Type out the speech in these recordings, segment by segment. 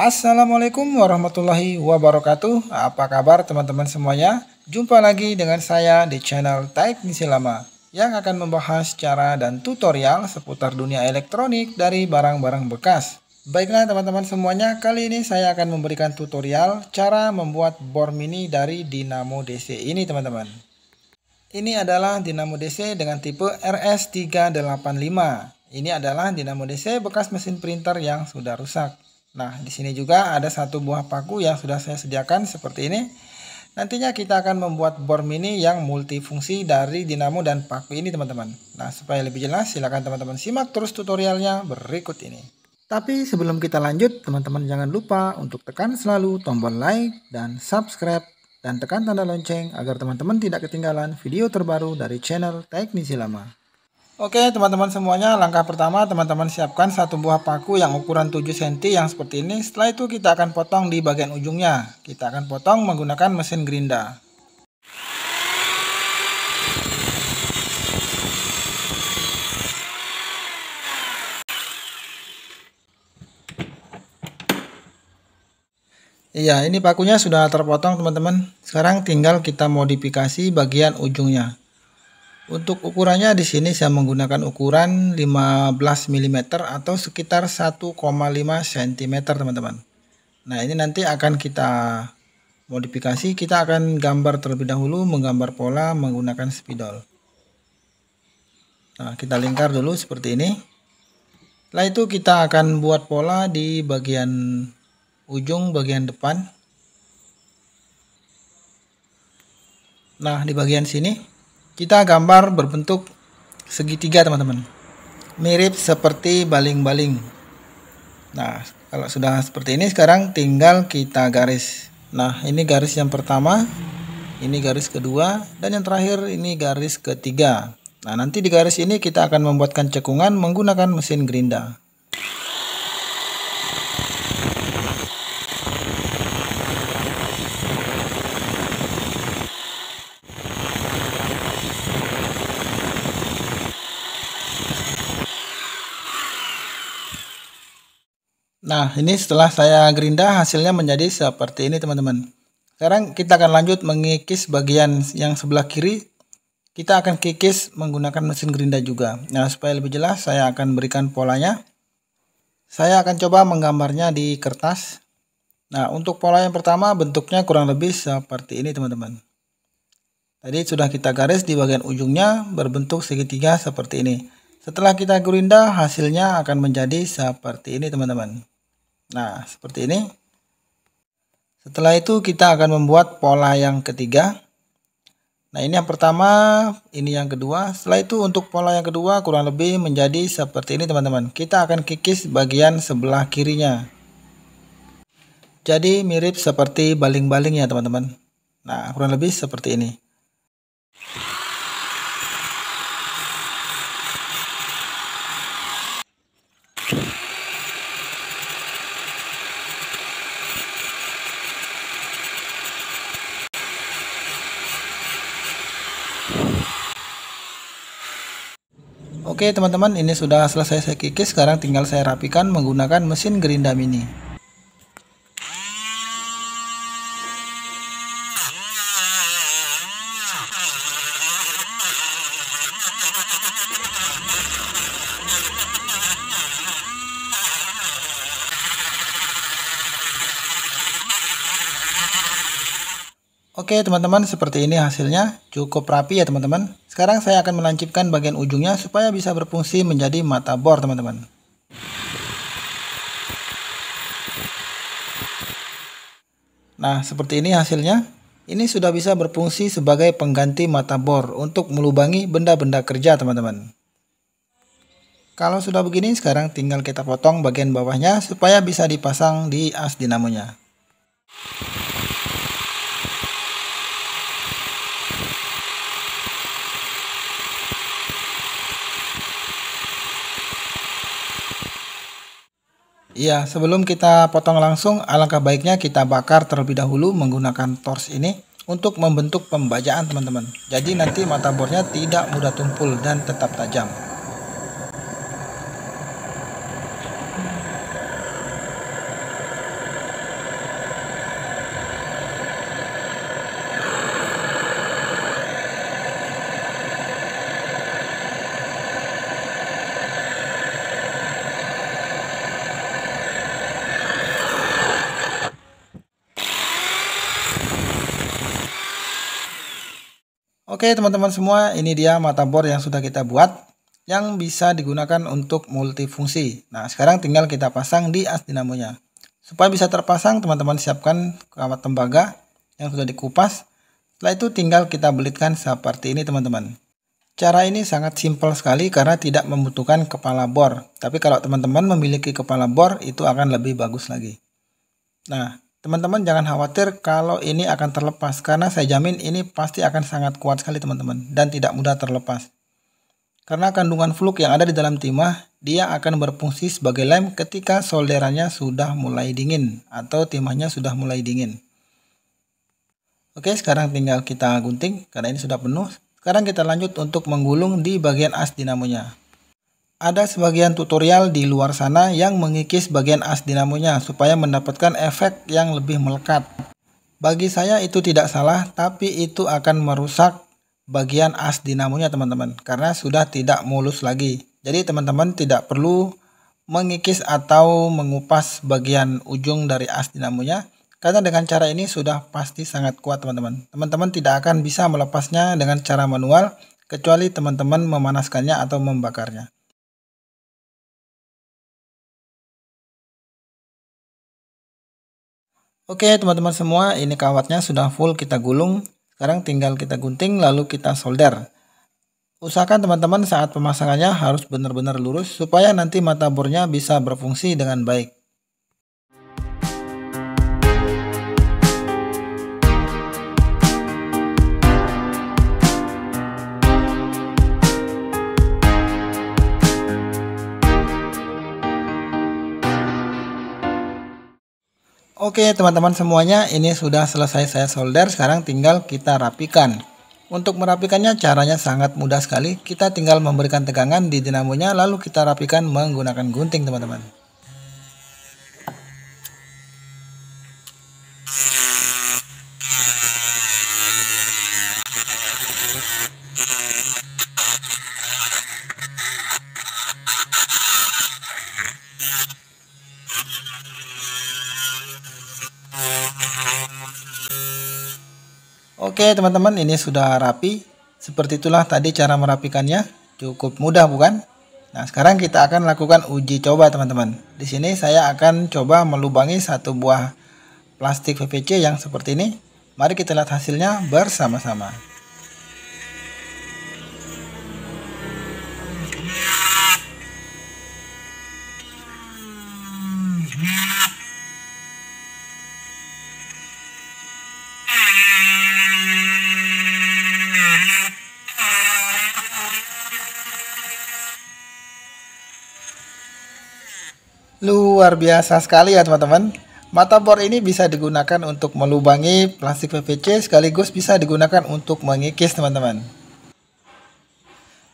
Assalamualaikum warahmatullahi wabarakatuh. Apa kabar teman-teman semuanya? Jumpa lagi dengan saya di channel Teknisi Lama yang akan membahas cara dan tutorial seputar dunia elektronik dari barang-barang bekas. Baiklah teman-teman semuanya, kali ini saya akan memberikan tutorial cara membuat bor mini dari dinamo DC ini teman-teman. Ini adalah dinamo DC dengan tipe RS385. Ini adalah dinamo DC bekas mesin printer yang sudah rusak. Nah, di sini juga ada satu buah paku yang sudah saya sediakan seperti ini. Nantinya kita akan membuat bor mini yang multifungsi dari dinamo dan paku ini teman-teman. Nah, supaya lebih jelas silakan teman-teman simak terus tutorialnya berikut ini. Tapi sebelum kita lanjut, teman-teman jangan lupa untuk tekan selalu tombol like dan subscribe dan tekan tanda lonceng agar teman-teman tidak ketinggalan video terbaru dari channel Teknisi Lama. Oke teman-teman semuanya langkah pertama teman-teman siapkan satu buah paku yang ukuran 7 cm yang seperti ini setelah itu kita akan potong di bagian ujungnya kita akan potong menggunakan mesin gerinda Iya ini pakunya sudah terpotong teman-teman sekarang tinggal kita modifikasi bagian ujungnya untuk ukurannya di sini saya menggunakan ukuran 15 mm atau sekitar 1,5 cm teman-teman. Nah ini nanti akan kita modifikasi, kita akan gambar terlebih dahulu menggambar pola menggunakan spidol. Nah kita lingkar dulu seperti ini. Setelah itu kita akan buat pola di bagian ujung bagian depan. Nah di bagian sini kita gambar berbentuk segitiga teman-teman mirip seperti baling-baling nah kalau sudah seperti ini sekarang tinggal kita garis nah ini garis yang pertama ini garis kedua dan yang terakhir ini garis ketiga nah nanti di garis ini kita akan membuatkan cekungan menggunakan mesin gerinda Nah, ini setelah saya gerinda hasilnya menjadi seperti ini teman-teman. Sekarang kita akan lanjut mengikis bagian yang sebelah kiri. Kita akan kikis menggunakan mesin gerinda juga. Nah, supaya lebih jelas saya akan berikan polanya. Saya akan coba menggambarnya di kertas. Nah, untuk pola yang pertama bentuknya kurang lebih seperti ini teman-teman. Tadi sudah kita garis di bagian ujungnya berbentuk segitiga seperti ini. Setelah kita gerinda, hasilnya akan menjadi seperti ini teman-teman. Nah, seperti ini. Setelah itu kita akan membuat pola yang ketiga. Nah, ini yang pertama, ini yang kedua. Setelah itu untuk pola yang kedua kurang lebih menjadi seperti ini, teman-teman. Kita akan kikis bagian sebelah kirinya. Jadi mirip seperti baling-baling ya, teman-teman. Nah, kurang lebih seperti ini. Oke teman-teman ini sudah selesai saya kikis sekarang tinggal saya rapikan menggunakan mesin gerinda mini Oke teman-teman seperti ini hasilnya cukup rapi ya teman-teman. Sekarang saya akan melancipkan bagian ujungnya supaya bisa berfungsi menjadi mata bor teman-teman. Nah seperti ini hasilnya. Ini sudah bisa berfungsi sebagai pengganti mata bor untuk melubangi benda-benda kerja teman-teman. Kalau sudah begini sekarang tinggal kita potong bagian bawahnya supaya bisa dipasang di as dinamonya. Iya, sebelum kita potong langsung, alangkah baiknya kita bakar terlebih dahulu menggunakan tors ini untuk membentuk pembajaan teman-teman. Jadi nanti mata bornya tidak mudah tumpul dan tetap tajam. Oke teman-teman semua, ini dia mata bor yang sudah kita buat yang bisa digunakan untuk multifungsi. Nah, sekarang tinggal kita pasang di as dinamonya. Supaya bisa terpasang, teman-teman siapkan kawat tembaga yang sudah dikupas. Setelah itu tinggal kita belitkan seperti ini teman-teman. Cara ini sangat simpel sekali karena tidak membutuhkan kepala bor. Tapi kalau teman-teman memiliki kepala bor, itu akan lebih bagus lagi. Nah, Teman-teman jangan khawatir kalau ini akan terlepas karena saya jamin ini pasti akan sangat kuat sekali teman-teman dan tidak mudah terlepas. Karena kandungan fluk yang ada di dalam timah, dia akan berfungsi sebagai lem ketika solderannya sudah mulai dingin atau timahnya sudah mulai dingin. Oke, sekarang tinggal kita gunting karena ini sudah penuh. Sekarang kita lanjut untuk menggulung di bagian as dinamonya. Ada sebagian tutorial di luar sana yang mengikis bagian as dinamonya supaya mendapatkan efek yang lebih melekat. Bagi saya itu tidak salah, tapi itu akan merusak bagian as dinamonya teman-teman karena sudah tidak mulus lagi. Jadi teman-teman tidak perlu mengikis atau mengupas bagian ujung dari as dinamonya karena dengan cara ini sudah pasti sangat kuat teman-teman. Teman-teman tidak akan bisa melepasnya dengan cara manual kecuali teman-teman memanaskannya atau membakarnya. Oke teman-teman semua ini kawatnya sudah full kita gulung sekarang tinggal kita gunting lalu kita solder usahakan teman-teman saat pemasangannya harus benar-benar lurus supaya nanti mata bornya bisa berfungsi dengan baik Oke teman-teman semuanya ini sudah selesai saya solder sekarang tinggal kita rapikan Untuk merapikannya caranya sangat mudah sekali kita tinggal memberikan tegangan di dinamonya lalu kita rapikan menggunakan gunting teman-teman Oke teman-teman ini sudah rapi. Seperti itulah tadi cara merapikannya. Cukup mudah bukan? Nah sekarang kita akan lakukan uji coba teman-teman. Di sini saya akan coba melubangi satu buah plastik PVC yang seperti ini. Mari kita lihat hasilnya bersama-sama. Luar biasa sekali ya teman-teman. Mata bor ini bisa digunakan untuk melubangi plastik PVC sekaligus bisa digunakan untuk mengikis teman-teman.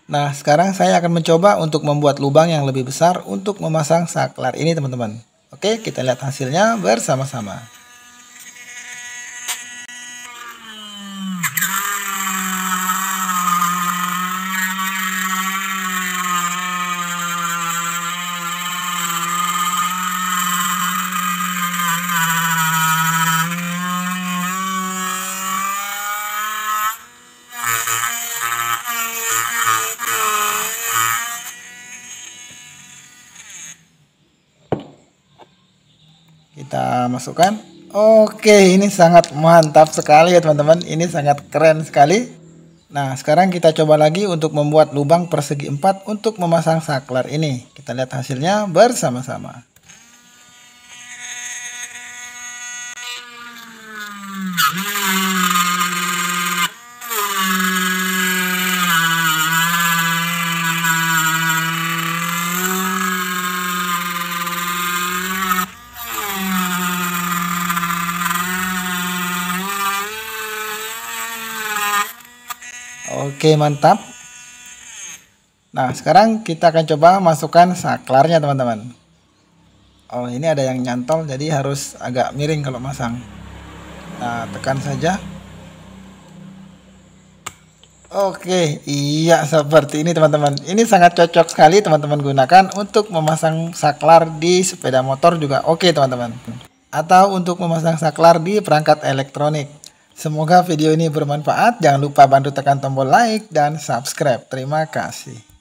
Nah sekarang saya akan mencoba untuk membuat lubang yang lebih besar untuk memasang saklar ini teman-teman. Oke kita lihat hasilnya bersama-sama. masukkan. Oke, ini sangat mantap sekali ya teman-teman. Ini sangat keren sekali. Nah, sekarang kita coba lagi untuk membuat lubang persegi 4 untuk memasang saklar ini. Kita lihat hasilnya bersama-sama. Oke, mantap. Nah, sekarang kita akan coba masukkan saklarnya, teman-teman. Oh, ini ada yang nyantol, jadi harus agak miring kalau masang. Nah, tekan saja. Oke, iya seperti ini teman-teman. Ini sangat cocok sekali teman-teman gunakan untuk memasang saklar di sepeda motor juga oke teman-teman. Atau untuk memasang saklar di perangkat elektronik. Semoga video ini bermanfaat. Jangan lupa bantu tekan tombol like dan subscribe. Terima kasih.